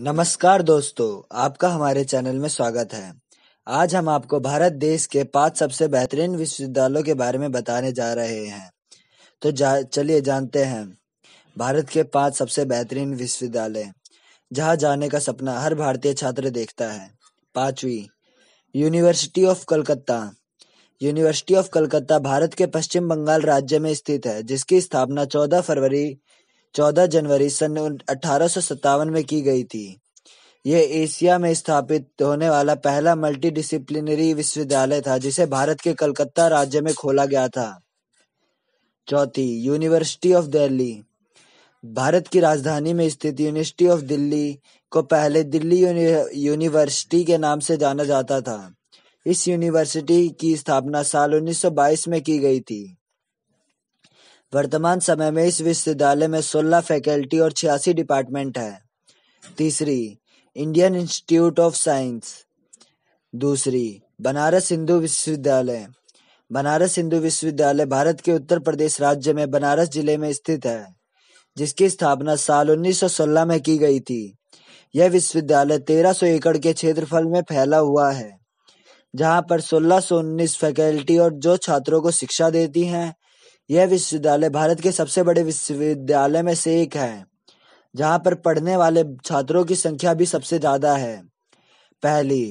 नमस्कार दोस्तों आपका हमारे चैनल में स्वागत है आज हम आपको भारत देश के पांच सबसे बेहतरीन विश्वविद्यालयों के बारे में बताने जा रहे हैं तो जा, चलिए जानते हैं भारत के पांच सबसे बेहतरीन विश्वविद्यालय जहां जाने का सपना हर भारतीय छात्र देखता है पांचवी university of Calcutta university of Calcutta Bharat के पश्चिम बंगाल राज्य में स्थित है जिसकी स्थापना 14 फरवरी चौदह जनवरी सन अठारह सत्तावन में की गई थी यह एशिया में स्थापित होने वाला पहला मल्टीडिसिप्लिनरी विश्वविद्यालय था जिसे भारत के कलकत्ता राज्य में खोला गया था चौथी यूनिवर्सिटी ऑफ दिल्ली भारत की राजधानी में स्थित यूनिवर्सिटी ऑफ दिल्ली को पहले दिल्ली यूनिवर्सिटी के नाम से जाना जाता था इस यूनिवर्सिटी की स्थापना साल 1922 में की गई थी वर्तमान समय में इस विश्वविद्यालय में सोलह फैकल्टी और छियासी डिपार्टमेंट है तीसरी इंडियन इंस्टीट्यूट ऑफ साइंस दूसरी बनारस हिंदू विश्वविद्यालय बनारस हिंदू विश्वविद्यालय भारत के उत्तर प्रदेश राज्य में बनारस जिले में स्थित है जिसकी स्थापना साल 1916 में की गई थी यह विश्वविद्यालय 1300 एकड़ के क्षेत्रफल में फैला हुआ है जहां पर 1619 फैकल्टी और जो छात्रों को शिक्षा देती हैं यह विश्वविद्यालय भारत के सबसे बड़े विश्वविद्यालय में से एक है जहां पर पढ़ने वाले छात्रों की संख्या भी सबसे ज्यादा है पहली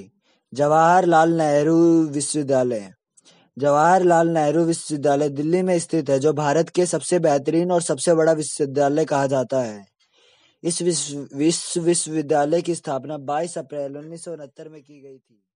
जवाहरलाल नेहरू विश्वविद्यालय जवाहरलाल नेहरू विश्वविद्यालय दिल्ली में स्थित है जो भारत के सबसे बेहतरीन और सबसे बड़ा विश्वविद्यालय कहा जाता है इस विश्व विश्वविद्यालय की स्थापना 22 अप्रैल उन्नीस में की गई थी